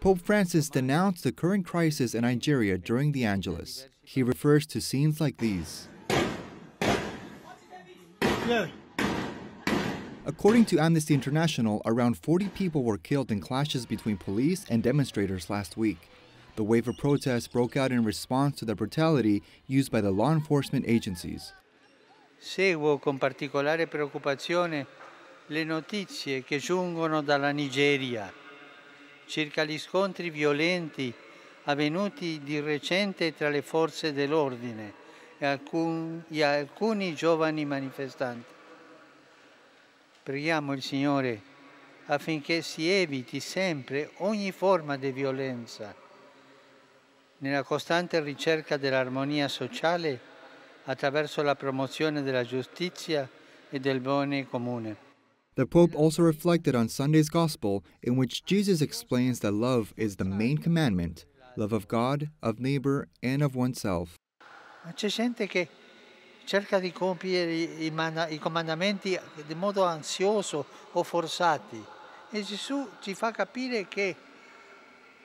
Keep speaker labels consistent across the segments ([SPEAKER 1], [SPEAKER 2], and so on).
[SPEAKER 1] Pope Francis denounced the current crisis in Nigeria during the Angelus. He refers to scenes like these. Yeah. According to Amnesty International, around 40 people were killed in clashes between police and demonstrators last week. The wave of protests broke out in response to the brutality used by the law enforcement agencies.
[SPEAKER 2] Seguo con particolare preoccupazione le notizie che giungono dalla Nigeria. circa gli scontri violenti avvenuti di recente tra le forze dell'ordine e alcuni, alcuni giovani manifestanti. Preghiamo il Signore affinché si eviti sempre ogni forma di violenza nella costante ricerca dell'armonia sociale attraverso la promozione della giustizia e del bene comune.
[SPEAKER 1] The Pope also reflected on Sunday's Gospel, in which Jesus explains that love is the main commandment love of God, of neighbor, and of oneself.
[SPEAKER 2] C'è gente che cerca di compiere i, i comandamenti in modo ansioso o forzati e Gesù ci fa capire che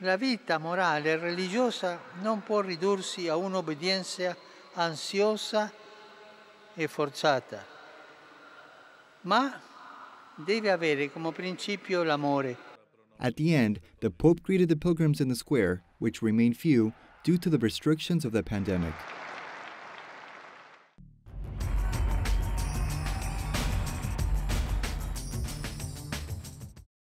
[SPEAKER 2] la vita morale e religiosa non può ridursi a un'obbedienza ansiosa e forzata, ma deve avere come principio l'amore.
[SPEAKER 1] At the end, the Pope greeted the pilgrims in the square, which remained few due to the restrictions of the pandemic.